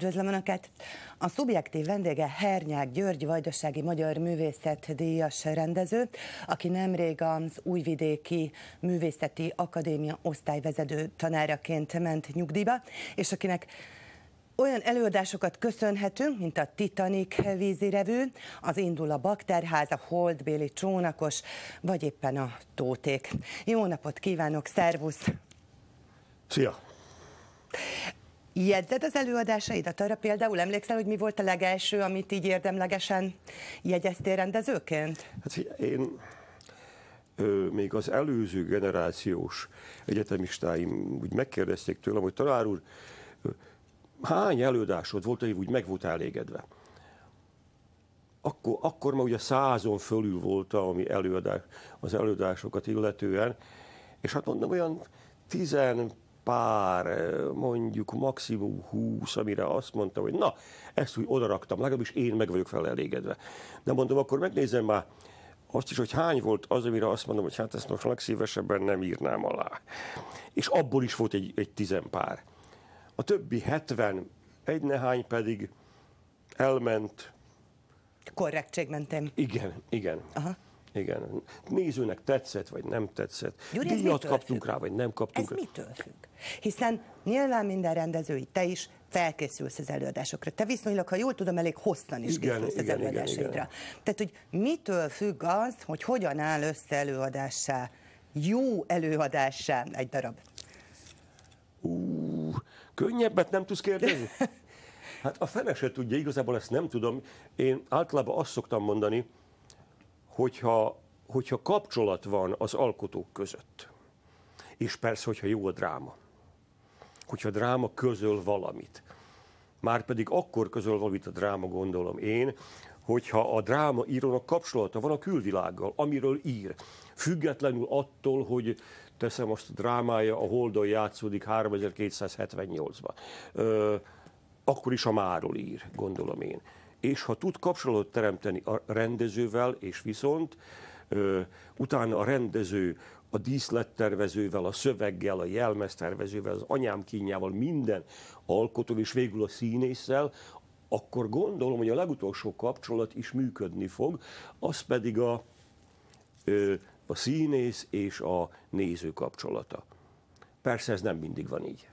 Üdvözlöm Önöket! A szubjektív vendége Hernyák György Vajdasági Magyar Művészet díjas rendező, aki nemrég az Újvidéki Művészeti Akadémia osztályvezető tanáraként ment nyugdíjba, és akinek olyan előadásokat köszönhetünk, mint a Titanic vízi revű, az Indul a Bakterház, a Holdbéli Csónakos, vagy éppen a Tóték. Jó napot kívánok, szervusz! Szia! Jegyzed az előadásaidat? Arra például emlékszel, hogy mi volt a legelső, amit így érdemlegesen jegyeztél rendezőként? Hát én ö, még az előző generációs egyetemistáim úgy megkérdezték tőlem, hogy talán úr, hány előadásod volt, hogy úgy meg volt elégedve? Akkor, akkor már ugye százon fölül volt ami előadás, az előadásokat illetően, és hát mondom, olyan tizen pár, eh, mondjuk maximum húsz, amire azt mondtam, hogy na, ezt úgy odaraktam, legalábbis én meg vagyok fel elégedve. De mondom, akkor megnézem már azt is, hogy hány volt az, amire azt mondom, hogy hát ezt most legszívesebben nem írnám alá. És abból is volt egy, egy tizenpár. A többi 70, egy nehány pedig elment. mentén. Igen, igen. Aha. Igen. Nézőnek tetszett, vagy nem tetszett. Gyuri, Díjat kaptunk függ? rá, vagy nem kaptunk ez rá. mitől függ? Hiszen nyilván minden rendezői, te is felkészülsz az előadásokra. Te viszonylag, ha jól tudom, elég hosszan is igen, készülsz igen, az előadásaidra. Igen, igen. Tehát, hogy mitől függ az, hogy hogyan áll össze előadássá, jó előadássá egy darab? Ú, könnyebbet nem tudsz kérdezni? Hát a fene se tudja, igazából ezt nem tudom. Én általában azt szoktam mondani, hogyha, hogyha kapcsolat van az alkotók között, és persze, hogyha jó a dráma, hogyha a dráma közöl valamit, márpedig akkor közöl valamit a dráma, gondolom én, hogyha a dráma írónak kapcsolata van a külvilággal, amiről ír, függetlenül attól, hogy teszem azt a drámája, a Holdon játszódik 3278-ban. akkor is a máról ír, gondolom én és ha tud kapcsolatot teremteni a rendezővel, és viszont ö, utána a rendező a díszlettervezővel, a szöveggel, a jelmeztervezővel, az anyám kínjával, minden alkotó, és végül a színésszel, akkor gondolom, hogy a legutolsó kapcsolat is működni fog, az pedig a, ö, a színész és a néző kapcsolata. Persze ez nem mindig van így.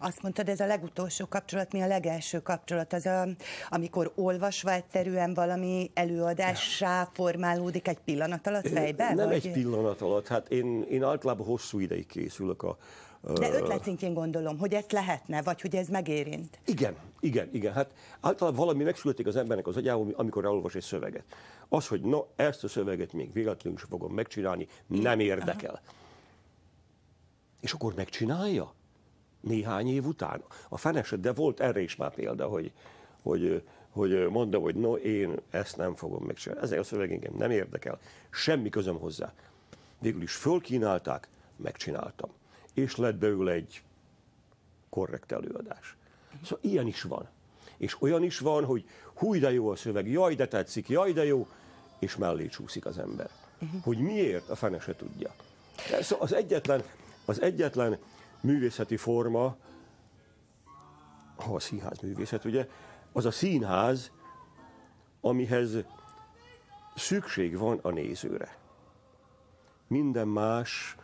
Azt mondtad, ez a legutolsó kapcsolat, mi a legelső kapcsolat? Az, a, amikor olvasva egyszerűen valami előadássá formálódik egy pillanat alatt fejben? Nem vagy? egy pillanat alatt, hát én, én általában hosszú ideig készülök a, de ötletszintjén gondolom, hogy ezt lehetne, vagy hogy ez megérint. Igen, igen, igen. Hát általában valami megszületik az embernek az agyában, amikor elolvas egy szöveget. Az, hogy na, ezt a szöveget még véletlenül is fogom megcsinálni, nem érdekel. Aha. És akkor megcsinálja? Néhány év után. A feneset, de volt erre is már példa, hogy, hogy, hogy mondta, hogy no, én ezt nem fogom megcsinálni. Ezzel a szöveg engem nem érdekel. Semmi közöm hozzá. Végül is fölkínálták, megcsináltam. És lett belőle egy korrekt előadás. Szóval ilyen is van. És olyan is van, hogy húj de jó a szöveg, jaj de tetszik, jaj de jó, és mellé csúszik az ember. Mhm. Hogy miért, a fene se tudja. szóval az egyetlen, az egyetlen művészeti forma, ha a színház művészet, ugye, az a színház, amihez szükség van a nézőre. Minden más,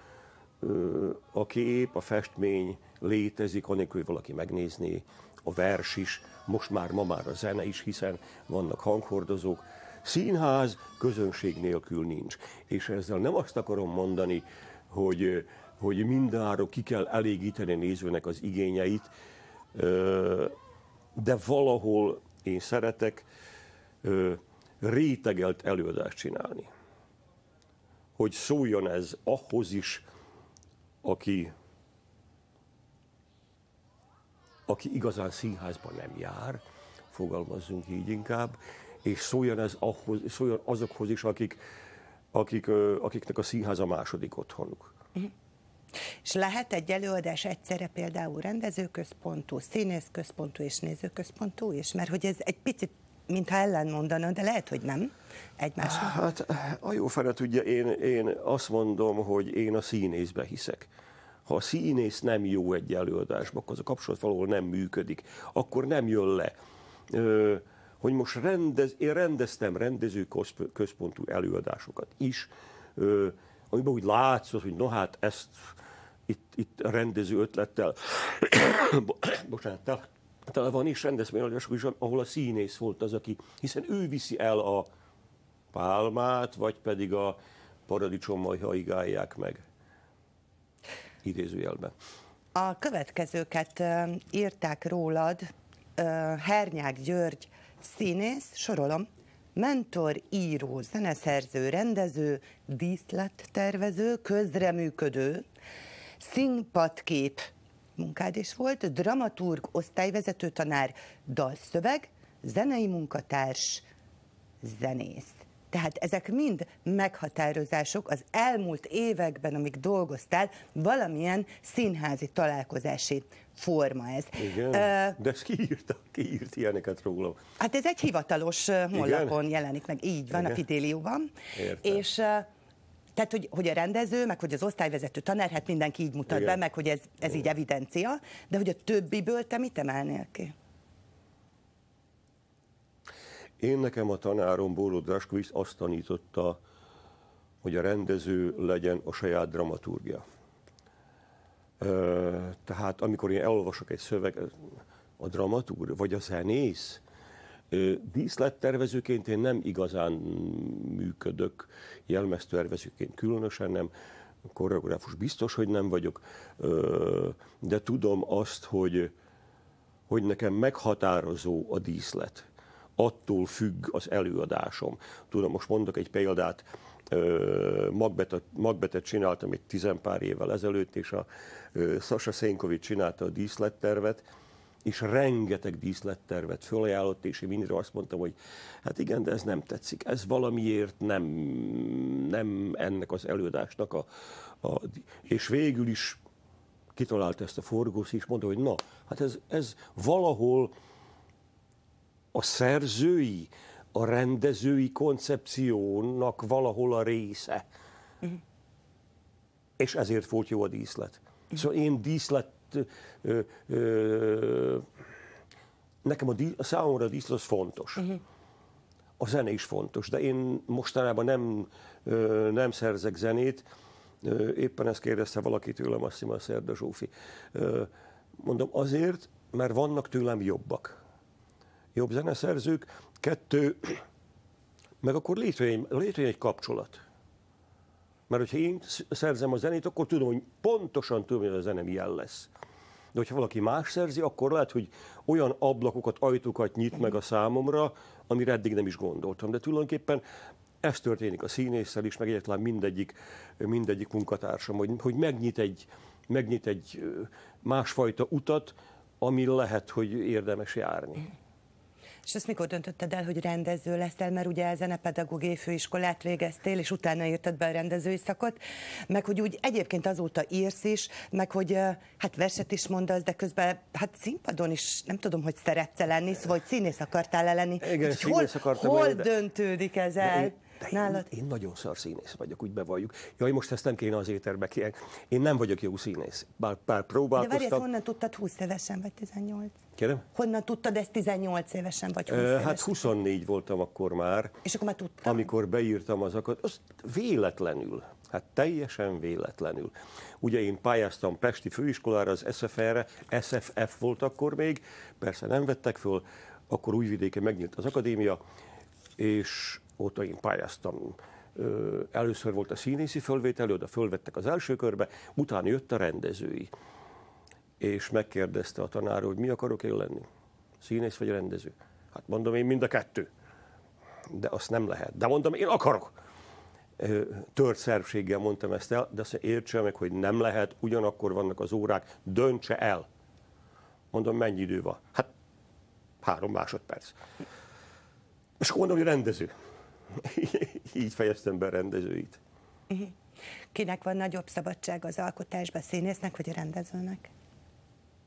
a kép, a festmény létezik, anélkül, valaki megnézné, a vers is, most már, ma már a zene is, hiszen vannak hanghordozók. Színház közönség nélkül nincs. És ezzel nem azt akarom mondani, hogy hogy mindenáról ki kell elégíteni a nézőnek az igényeit, de valahol én szeretek rétegelt előadást csinálni. Hogy szóljon ez ahhoz is, aki, aki igazán színházban nem jár, fogalmazzunk így inkább, és szóljon, ez ahhoz, szóljon azokhoz is, akik, akik, akiknek a színház a második otthonuk. Uh-huh. És lehet egy előadás egyszerre például rendezőközpontú, színészközpontú és nézőközpontú is? Mert hogy ez egy picit mintha ellentmondana, de lehet, hogy nem egymásra. Hát a jó fele tudja, én, én azt mondom, hogy én a színészbe hiszek. Ha a színész nem jó egy előadásban, akkor az a kapcsolat valahol nem működik, akkor nem jön le. Ö, hogy most rendez, én rendeztem rendező központú előadásokat is, ö, amiben úgy látszott, hogy no hát ezt itt, itt rendező ötlettel, bocsánat, tele, tele van is rendezvényelősök ahol a színész volt az, aki, hiszen ő viszi el a pálmát, vagy pedig a paradicsommal haigálják meg. Idézőjelben. A következőket írták rólad Hernyák György színész, sorolom, mentor, író, zeneszerző, rendező, díszlettervező, közreműködő, színpadkép munkád is volt, dramaturg, osztályvezető tanár, dalszöveg, zenei munkatárs, zenész. Tehát ezek mind meghatározások az elmúlt években, amik dolgoztál, valamilyen színházi találkozási forma ez. Igen, uh, de ezt ki írt ilyeneket rólam. Hát ez egy hivatalos uh, honlapon Igen? jelenik meg, így van, Igen? a Fidélióban. És uh, tehát, hogy, hogy a rendező, meg hogy az osztályvezető tanár, hát mindenki így mutat Igen. be, meg hogy ez, ez így evidencia, de hogy a többiből te mit emelnél ki? Én nekem a tanárom Bóró Draskvist azt tanította, hogy a rendező legyen a saját dramaturgia. Tehát amikor én elolvasok egy szöveg, a dramatúr vagy a zenész, díszlettervezőként én nem igazán működök, jelmeztervezőként különösen nem, koreográfus biztos, hogy nem vagyok, de tudom azt, hogy, hogy nekem meghatározó a díszlet attól függ az előadásom. Tudom, most mondok egy példát, Magbetet, Magbetet csináltam egy tizenpár évvel ezelőtt, és a Sasa Szénkovics csinálta a díszlettervet, és rengeteg díszlettervet fölajánlott, és én mindre azt mondtam, hogy hát igen, de ez nem tetszik, ez valamiért nem, nem ennek az előadásnak a, a... És végül is kitalált ezt a forgósz, és mondta, hogy na, hát ez, ez valahol a szerzői, a rendezői koncepciónak valahol a része. Uh-huh. És ezért volt jó a díszlet. Uh-huh. Szóval én díszlet... Ö, ö, nekem a, dí, a számomra a díszlet az fontos. Uh-huh. A zene is fontos, de én mostanában nem, ö, nem szerzek zenét. Ö, éppen ezt kérdezte valaki tőlem, azt hiszem a Szerda Zsófi. Ö, mondom, azért, mert vannak tőlem jobbak jobb zeneszerzők, kettő, meg akkor létrejön, létrejön egy kapcsolat. Mert hogyha én szerzem a zenét, akkor tudom, hogy pontosan tudom, hogy a zene milyen lesz. De hogyha valaki más szerzi, akkor lehet, hogy olyan ablakokat, ajtókat nyit meg a számomra, amire eddig nem is gondoltam. De tulajdonképpen ez történik a színésszel is, meg egyetlen mindegyik, mindegyik munkatársam, hogy, hogy megnyit, egy, megnyit egy másfajta utat, ami lehet, hogy érdemes járni. És ezt mikor döntötted el, hogy rendező leszel, mert ugye zenepedagógiai főiskolát végeztél, és utána írtad be a rendezői szakot, meg hogy úgy egyébként azóta írsz is, meg hogy hát verset is mondasz, de közben hát színpadon is nem tudom, hogy szeretsz lenni, szóval hogy színész akartál lenni. Igen, hogy hol, hol lenni, de... döntődik ez el? De Nálad... én, én nagyon szar színész vagyok, úgy bevalljuk. Jaj, most ezt nem kéne az éterbe kérni. Én nem vagyok jó színész. Bár, bár próbálkoztam. De várj, honnan tudtad 20 évesen vagy 18? Kérem? Honnan tudtad ezt 18 évesen vagy 20 hát évesen? Hát 24 voltam akkor már. És akkor már tudtam? Amikor beírtam azokat, azt véletlenül Hát teljesen véletlenül. Ugye én pályáztam Pesti főiskolára, az SFR-re, SFF volt akkor még, persze nem vettek föl, akkor újvidéken megnyílt az akadémia, és óta én pályáztam. Először volt a színészi fölvétel, oda fölvettek az első körbe, utána jött a rendezői. És megkérdezte a tanár, hogy mi akarok én lenni? Színész vagy rendező? Hát mondom én mind a kettő. De azt nem lehet. De mondom, én akarok tört szervséggel mondtam ezt el, de azt értse meg, hogy nem lehet, ugyanakkor vannak az órák, döntse el. Mondom, mennyi idő van? Hát három másodperc. És akkor mondom, hogy rendező. Így fejeztem be rendezőit. Kinek van nagyobb szabadság az alkotásban, színésznek vagy a rendezőnek?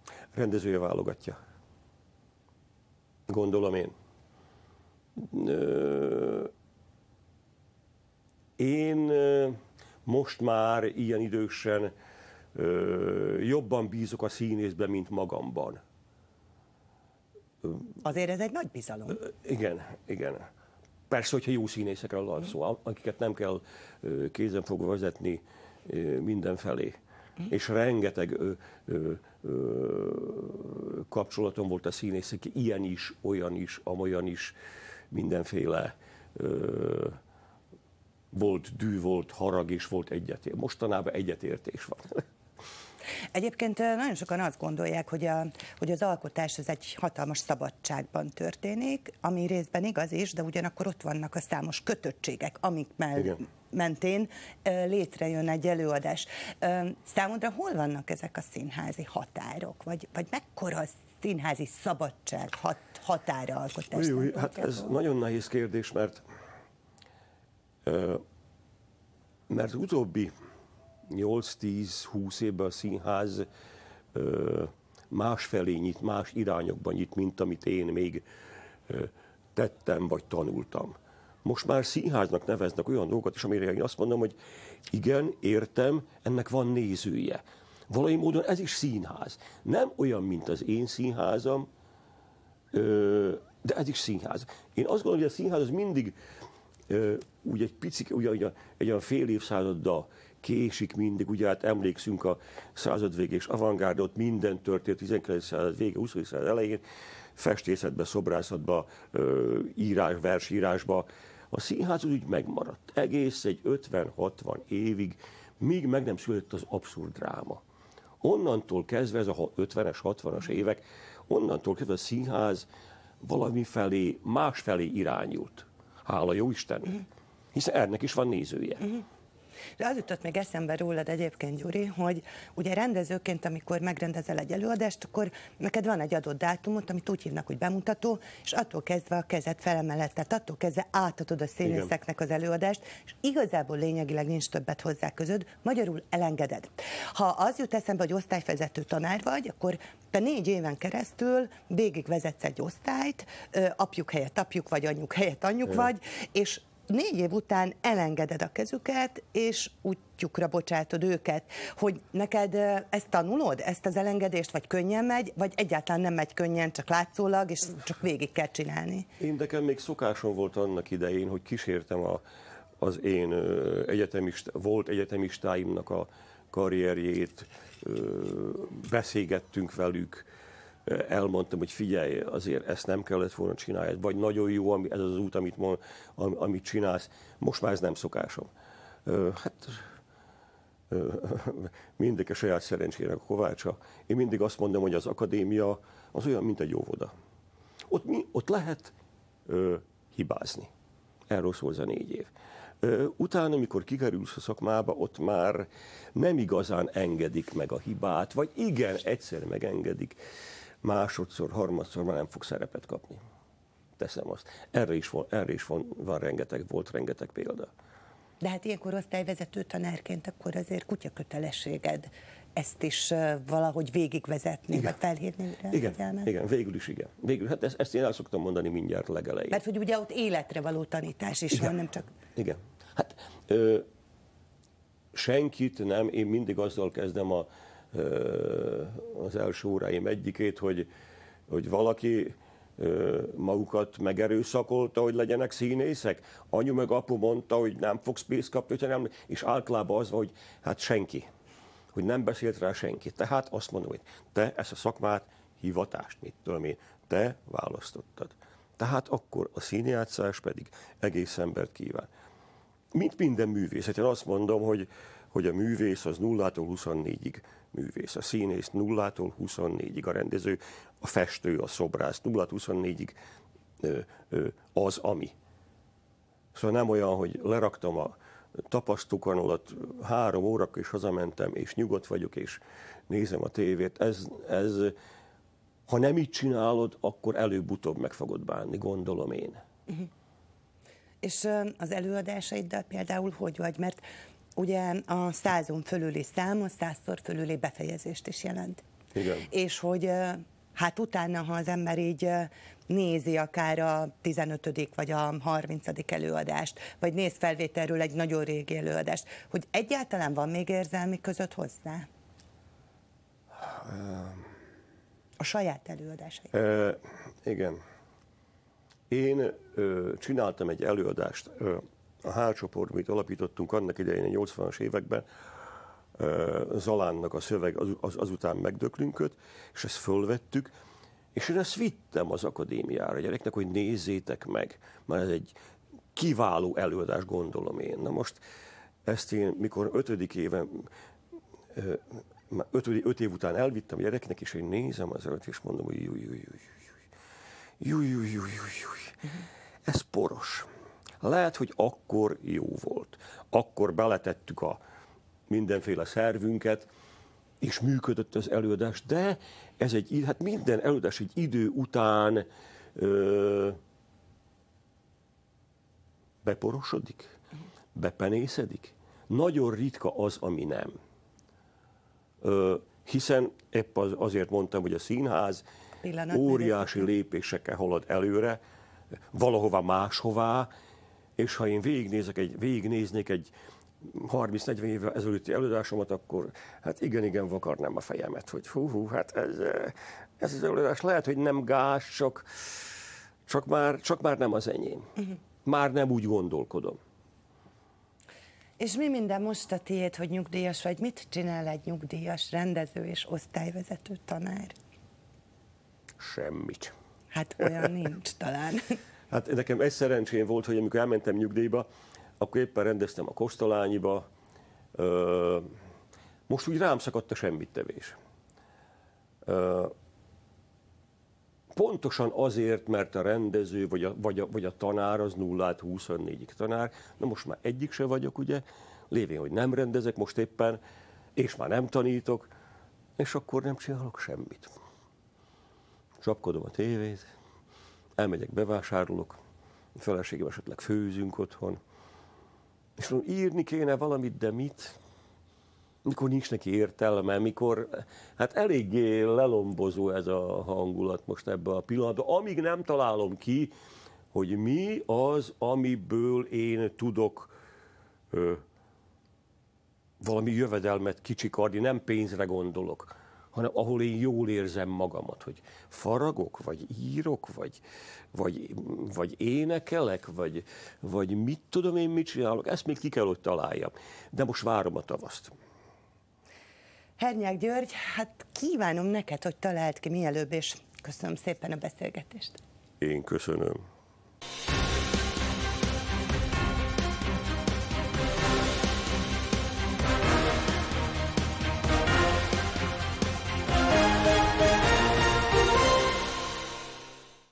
A rendezője válogatja. Gondolom én. Ö... Én most már ilyen idősen ö, jobban bízok a színészben, mint magamban. Azért ez egy nagy bizalom. Ö, igen, igen. Persze, hogyha jó színészekről van szó, akiket nem kell kézen fog vezetni mindenfelé. És rengeteg ö, ö, ö, kapcsolatom volt a színészek, ilyen is, olyan is, amolyan is, mindenféle ö, volt dű, volt harag, és volt egyetértés. Mostanában egyetértés van. Egyébként nagyon sokan azt gondolják, hogy, a, hogy az alkotás az egy hatalmas szabadságban történik, ami részben igaz is, de ugyanakkor ott vannak a számos kötöttségek, amik mell mentén létrejön egy előadás. Számodra hol vannak ezek a színházi határok, vagy, vagy mekkora színházi szabadság hat, határa alkotás? Új, hát ez nagyon nehéz kérdés, mert mert utóbbi 8-10-20 évben a színház ö, másfelé nyit, más irányokban nyit, mint amit én még ö, tettem vagy tanultam. Most már színháznak neveznek olyan dolgokat is, amire én azt mondom, hogy igen, értem, ennek van nézője. Valami módon ez is színház. Nem olyan, mint az én színházam, ö, de ez is színház. Én azt gondolom, hogy a színház az mindig ö, úgy egy picik, ugye egy, egy olyan fél évszázaddal késik mindig, ugye hát emlékszünk a század végés avantgárdot, minden történt 19. század vége, 20. század elején, festészetbe, szobrászatba, írás, versírásba. A színház úgy megmaradt egész egy 50-60 évig, míg meg nem született az abszurd dráma. Onnantól kezdve, ez a 50-es, 60-as évek, onnantól kezdve a színház valami felé, más felé irányult. Hála jó Istennek. Mhm. Hiszen ennek is van nézője. Mhm. De az jutott még eszembe rólad egyébként, Gyuri, hogy ugye rendezőként, amikor megrendezel egy előadást, akkor neked van egy adott dátumot, amit úgy hívnak, hogy bemutató, és attól kezdve a kezed felemelett, tehát attól kezdve átadod a színészeknek az előadást, és igazából lényegileg nincs többet hozzá közöd, magyarul elengeded. Ha az jut eszembe, hogy osztályvezető tanár vagy, akkor te négy éven keresztül végigvezetsz egy osztályt, apjuk helyett apjuk vagy, anyjuk helyett anyjuk Igen. vagy, és négy év után elengeded a kezüket, és útjukra bocsátod őket, hogy neked ezt tanulod, ezt az elengedést, vagy könnyen megy, vagy egyáltalán nem megy könnyen, csak látszólag, és csak végig kell csinálni. Én nekem még szokásom volt annak idején, hogy kísértem a, az én egyetemist, volt egyetemistáimnak a karrierjét, beszélgettünk velük, elmondtam, hogy figyelj, azért ezt nem kellett volna csinálni, vagy nagyon jó ami, ez az út, amit, mond, amit csinálsz, most már ez nem szokásom. Hát mindig a saját szerencsének a kovácsa. Én mindig azt mondom, hogy az akadémia az olyan, mint egy óvoda. Ott, mi, ott lehet ö, hibázni. Erről szól a négy év. Ö, utána, amikor kikerülsz a szakmába, ott már nem igazán engedik meg a hibát, vagy igen, egyszer megengedik másodszor, harmadszor már nem fog szerepet kapni. Teszem azt. Erre is van, erre is van, van rengeteg, volt rengeteg példa. De hát ilyenkor osztályvezető tanárként akkor azért kutya kötelességed ezt is valahogy végigvezetni, igen. vagy felhívni rá igen, figyelmet? Igen, végül is igen. Végül, hát ezt, ezt én el szoktam mondani mindjárt legelején. Mert hogy ugye ott életre való tanítás is igen. van, nem csak... Igen. Hát ö, senkit nem, én mindig azzal kezdem a, az első óráim egyikét, hogy, hogy valaki magukat megerőszakolta, hogy legyenek színészek. Anyu meg apu mondta, hogy nem fogsz pénzt kapni, hogyha nem, és általában az, hogy hát senki, hogy nem beszélt rá senki. Tehát azt mondom, hogy te ezt a szakmát, hivatást, mit tudom én, te választottad. Tehát akkor a színjátszás pedig egész embert kíván. Mint minden én azt mondom, hogy hogy a művész az 0-tól 24-ig művész, a színész 0-tól 24-ig, a rendező, a festő, a szobrász 0-24-ig az, ami. Szóval nem olyan, hogy leraktam a tapasztukon alatt három óra, és hazamentem, és nyugodt vagyok, és nézem a tévét. Ez, ez, ha nem így csinálod, akkor előbb-utóbb meg fogod bánni, gondolom én. Uh-huh. És az előadásaiddal például hogy vagy? Mert ugye a százon fölüli szám, a százszor fölüli befejezést is jelent. Igen. És hogy hát utána, ha az ember így nézi akár a 15. vagy a 30. előadást, vagy néz felvételről egy nagyon régi előadást, hogy egyáltalán van még érzelmi között hozzá? A saját előadásai. E, igen. Én ö, csináltam egy előadást ö, a hálcsoport, amit alapítottunk annak idején a 80-as években, Zalánnak a szöveg, az, az, azután megdöklünköt, és ezt fölvettük, és én ezt vittem az akadémiára a gyereknek, hogy nézzétek meg, mert ez egy kiváló előadás, gondolom én. Na most ezt én, mikor ötödik éven, ötödik, öt év után elvittem a gyereknek, és én nézem az előtt, és mondom, hogy júj, lehet, hogy akkor jó volt. Akkor beletettük a mindenféle szervünket, és működött az előadás, de ez egy, hát minden előadás egy idő után ö, beporosodik, bepenészedik. Nagyon ritka az, ami nem. Ö, hiszen épp az, azért mondtam, hogy a színház Pillanat, óriási lépésekkel halad előre, valahova máshová, és ha én végignézek egy, végignéznék egy 30-40 évvel ezelőtti előadásomat, akkor hát igen-igen vakarnám a fejemet, hogy hú-hú, hát ez, eh, ez az előadás lehet, hogy nem gáz, csak, csak, már, csak már nem az enyém. Uh-huh. Már nem úgy gondolkodom. És mi minden most a tiéd, hogy nyugdíjas vagy? Mit csinál egy nyugdíjas rendező és osztályvezető tanár? Semmit. Hát olyan nincs talán. Hát nekem egy szerencsém volt, hogy amikor elmentem nyugdíjba, akkor éppen rendeztem a kosztolányiba. most úgy rám szakadt a semmittevés. Pontosan azért, mert a rendező vagy a, vagy a, vagy a tanár az 0 24-ig tanár, na most már egyik se vagyok, ugye, lévén, hogy nem rendezek most éppen, és már nem tanítok, és akkor nem csinálok semmit. Csapkodom a tévét, elmegyek, bevásárolok, a feleségem esetleg főzünk otthon, és mondom, írni kéne valamit, de mit? Mikor nincs neki értelme, mikor, hát eléggé lelombozó ez a hangulat most ebben a pillanatban. Amíg nem találom ki, hogy mi az, amiből én tudok ö, valami jövedelmet kicsikarni, nem pénzre gondolok hanem ahol én jól érzem magamat, hogy faragok, vagy írok, vagy, vagy, vagy énekelek, vagy, vagy mit tudom én, mit csinálok, ezt még ki kell, hogy találjam. De most várom a tavaszt. Hernyák György, hát kívánom neked, hogy találd ki mielőbb, és köszönöm szépen a beszélgetést. Én köszönöm.